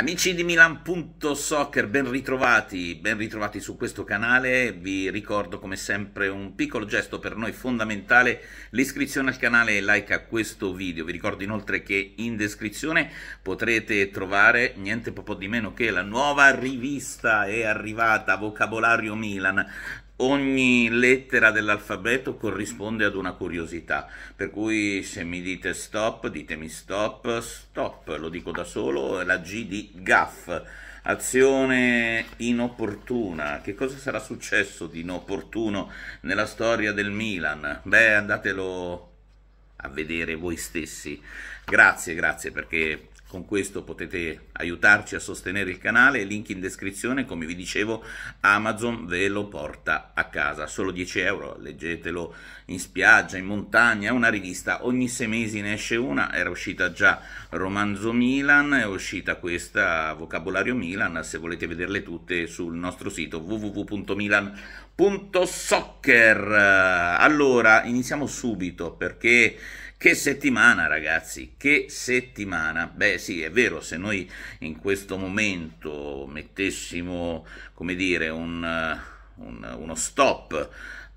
Amici di Milan.soccer, ben ritrovati, ben ritrovati su questo canale, vi ricordo come sempre un piccolo gesto per noi fondamentale, l'iscrizione al canale e il like a questo video, vi ricordo inoltre che in descrizione potrete trovare niente po' di meno che la nuova rivista è arrivata, Vocabolario Milan, ogni lettera dell'alfabeto corrisponde ad una curiosità, per cui se mi dite stop, ditemi stop, stop, lo dico da solo, è la G di gaff, azione inopportuna, che cosa sarà successo di inopportuno nella storia del Milan? Beh, andatelo a vedere voi stessi. Grazie, grazie perché con questo potete aiutarci a sostenere il canale, link in descrizione, come vi dicevo Amazon ve lo porta a casa, solo 10 euro, leggetelo in spiaggia, in montagna, è una rivista, ogni sei mesi ne esce una, era uscita già Romanzo Milan, è uscita questa Vocabolario Milan, se volete vederle tutte sul nostro sito www.milan.soccer. Allora, iniziamo subito perché che settimana ragazzi, che settimana. Beh sì, è vero, se noi in questo momento mettessimo, come dire, un, un, uno stop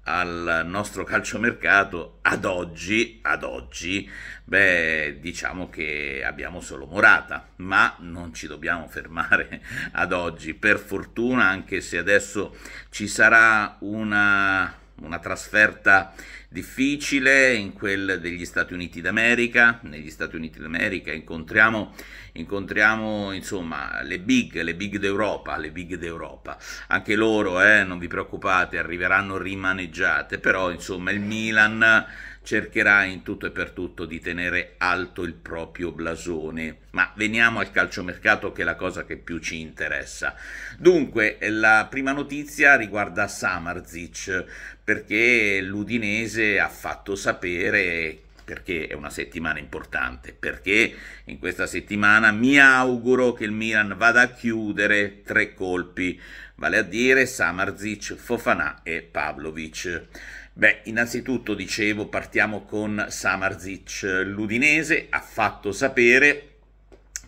al nostro calciomercato ad oggi, ad oggi, beh, diciamo che abbiamo solo Morata, ma non ci dobbiamo fermare ad oggi, per fortuna, anche se adesso ci sarà una una trasferta difficile in quel degli Stati Uniti d'America, negli Stati Uniti d'America incontriamo, incontriamo insomma, le big, le big d'Europa, le big d'Europa, anche loro eh, non vi preoccupate arriveranno rimaneggiate, però insomma il Milan cercherà in tutto e per tutto di tenere alto il proprio blasone. Ma veniamo al calciomercato che è la cosa che più ci interessa. Dunque, la prima notizia riguarda Samarzic, perché l'Udinese ha fatto sapere perché è una settimana importante, perché in questa settimana mi auguro che il Milan vada a chiudere tre colpi, vale a dire Samarzic, Fofana e Pavlovic. Beh, innanzitutto dicevo, partiamo con Samarzic. L'Udinese ha fatto sapere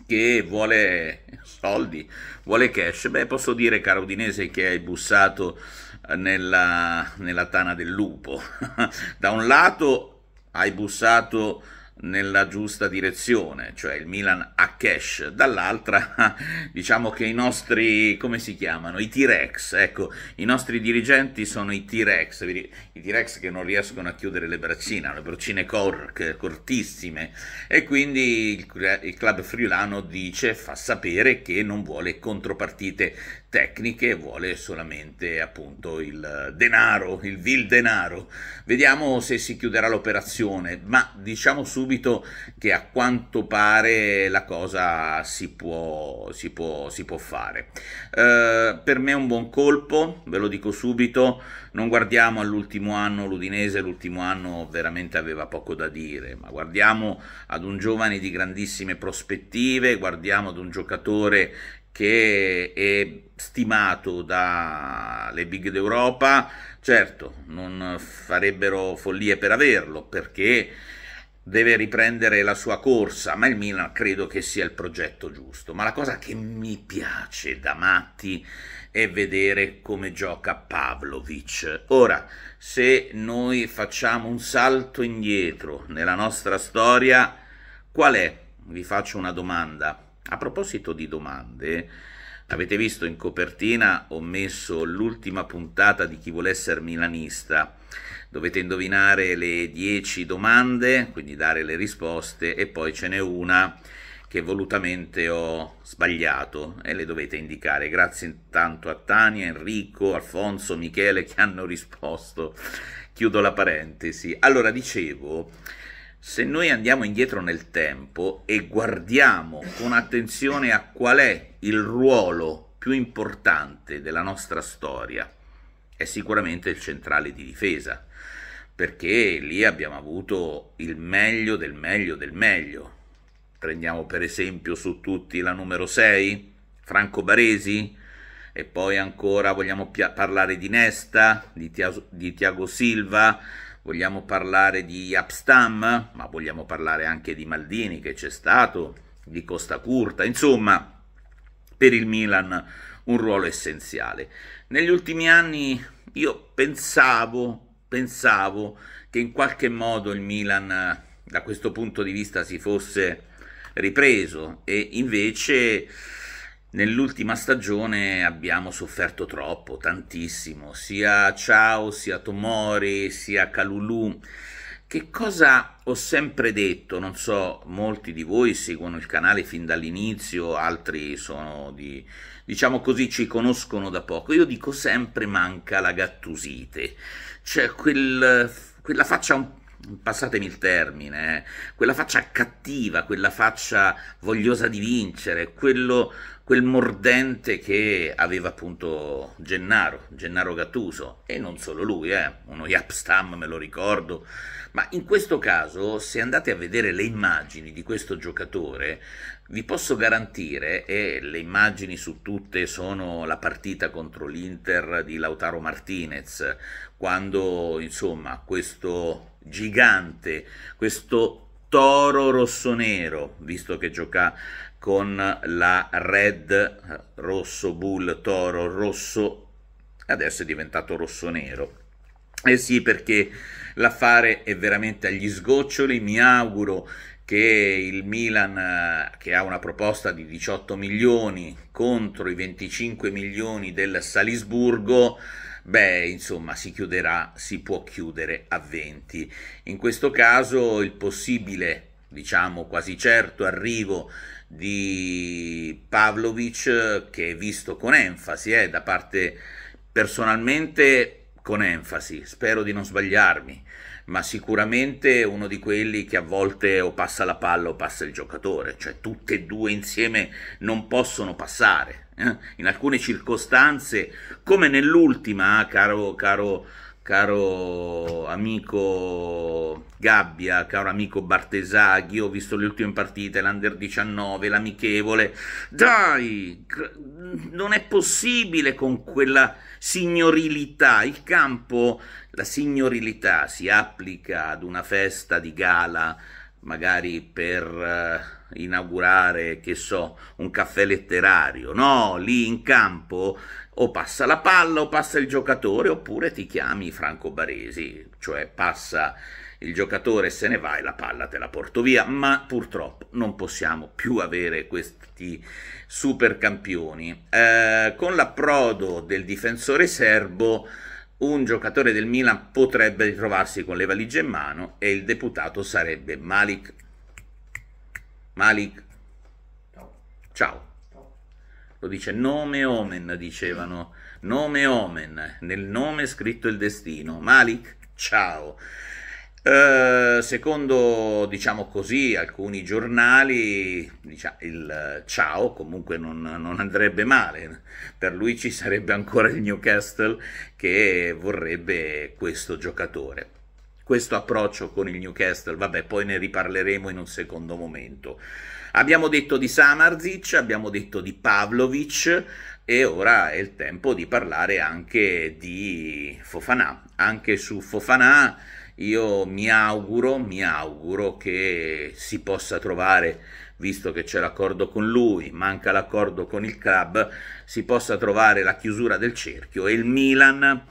che vuole soldi, vuole cash. Beh, posso dire, caro Udinese, che hai bussato nella, nella tana del lupo. da un lato hai bussato nella giusta direzione, cioè il Milan a cash, dall'altra diciamo che i nostri, come si chiamano, i T-Rex, ecco, i nostri dirigenti sono i T-Rex, i T-Rex che non riescono a chiudere le braccine, le braccine cor cortissime e quindi il, il club friulano dice, fa sapere che non vuole contropartite tecniche, vuole solamente appunto il denaro, il vil denaro. Vediamo se si chiuderà l'operazione, ma diciamo subito che a quanto pare la cosa si può, si può, si può fare. Eh, per me è un buon colpo, ve lo dico subito, non guardiamo all'ultimo anno l'Udinese, l'ultimo anno veramente aveva poco da dire, ma guardiamo ad un giovane di grandissime prospettive, guardiamo ad un giocatore che è stimato dalle big d'Europa, certo non farebbero follie per averlo perché deve riprendere la sua corsa, ma il Milan credo che sia il progetto giusto. Ma la cosa che mi piace da matti è vedere come gioca Pavlovic. Ora, se noi facciamo un salto indietro nella nostra storia, qual è? Vi faccio una domanda a proposito di domande, avete visto in copertina ho messo l'ultima puntata di chi vuole essere milanista. Dovete indovinare le 10 domande, quindi dare le risposte e poi ce n'è una che volutamente ho sbagliato e le dovete indicare. Grazie intanto a Tania, Enrico, Alfonso, Michele che hanno risposto. Chiudo la parentesi. Allora dicevo se noi andiamo indietro nel tempo e guardiamo con attenzione a qual è il ruolo più importante della nostra storia, è sicuramente il centrale di difesa, perché lì abbiamo avuto il meglio del meglio del meglio. Prendiamo per esempio su tutti la numero 6, Franco Baresi, e poi ancora vogliamo parlare di Nesta, di, Tiago Silva, Vogliamo parlare di Abstam, ma vogliamo parlare anche di Maldini che c'è stato, di Costa Curta, insomma, per il Milan un ruolo essenziale. Negli ultimi anni io pensavo, pensavo che in qualche modo il Milan da questo punto di vista si fosse ripreso e invece Nell'ultima stagione abbiamo sofferto troppo, tantissimo, sia Ciao, sia Tomori, sia Calulù. Che cosa ho sempre detto, non so, molti di voi seguono il canale fin dall'inizio, altri sono di, diciamo così, ci conoscono da poco. Io dico sempre manca la gattusite, cioè quel, quella faccia un po' passatemi il termine, eh. quella faccia cattiva, quella faccia vogliosa di vincere, quello quel mordente che aveva appunto Gennaro, Gennaro Gattuso, e non solo lui, eh, uno Yapstam me lo ricordo, ma in questo caso se andate a vedere le immagini di questo giocatore vi posso garantire, e le immagini su tutte sono la partita contro l'Inter di Lautaro Martinez, quando insomma questo gigante, questo Toro rosso nero visto che gioca con la Red Rosso Bull Toro Rosso, adesso è diventato rosso rossonero. Eh sì, perché l'affare è veramente agli sgoccioli, mi auguro che il Milan che ha una proposta di 18 milioni contro i 25 milioni del Salisburgo beh, insomma, si chiuderà, si può chiudere a 20. In questo caso il possibile, diciamo quasi certo, arrivo di Pavlovic che è visto con enfasi, eh, da parte personalmente con enfasi, spero di non sbagliarmi, ma sicuramente uno di quelli che a volte o passa la palla o passa il giocatore, cioè tutte e due insieme non possono passare, eh, in alcune circostanze, come nell'ultima, eh, caro, caro, caro amico Gabbia, caro amico Bartesaghi, ho visto le ultime partite, l'Under 19, l'amichevole, dai, non è possibile con quella signorilità, il campo, la signorilità si applica ad una festa di gala, magari per eh, inaugurare, che so, un caffè letterario. No, lì in campo o passa la palla o passa il giocatore oppure ti chiami Franco Baresi, cioè passa il giocatore se ne vai, la palla te la porto via, ma purtroppo non possiamo più avere questi supercampioni. Eh, con l'approdo del difensore serbo un giocatore del Milan potrebbe ritrovarsi con le valigie in mano e il deputato sarebbe Malik. Malik. Ciao. Lo dice nome omen, dicevano. Nome omen, nel nome scritto il destino. Malik, ciao. Eh, secondo, diciamo così, alcuni giornali, diciamo, il ciao comunque non, non, andrebbe male. Per lui ci sarebbe ancora il Newcastle che vorrebbe questo giocatore. Questo approccio con il Newcastle, vabbè, poi ne riparleremo in un secondo momento. Abbiamo detto di Samarzic, abbiamo detto di Pavlovic, e ora è il tempo di parlare anche di Fofanà. Anche su Fofanà io mi auguro, mi auguro che si possa trovare, visto che c'è l'accordo con lui, manca l'accordo con il club, si possa trovare la chiusura del cerchio e il Milan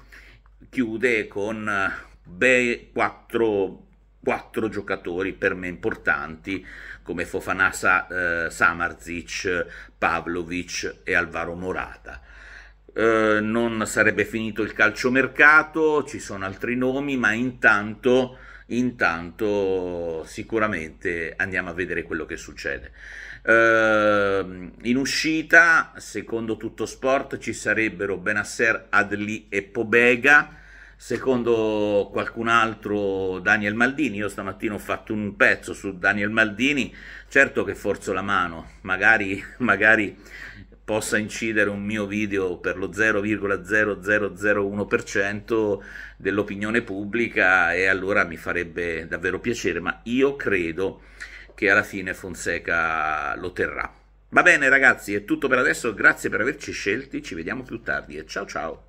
chiude con eh, be- 4 quattro giocatori per me importanti come Fofanasa, eh, Samarzic, Pavlovic e Alvaro Morata. Eh, non sarebbe finito il calciomercato, ci sono altri nomi, ma intanto, intanto sicuramente andiamo a vedere quello che succede. Eh, in uscita, secondo tutto sport, ci sarebbero Benasser, Adli e Pobega secondo qualcun altro Daniel Maldini. Io stamattina ho fatto un pezzo su Daniel Maldini, certo che forzo la mano, magari, magari possa incidere un mio video per lo 0,0001% dell'opinione pubblica e allora mi farebbe davvero piacere, ma io credo che alla fine Fonseca lo terrà. Va bene ragazzi, è tutto per adesso, grazie per averci scelti, ci vediamo più tardi e ciao ciao!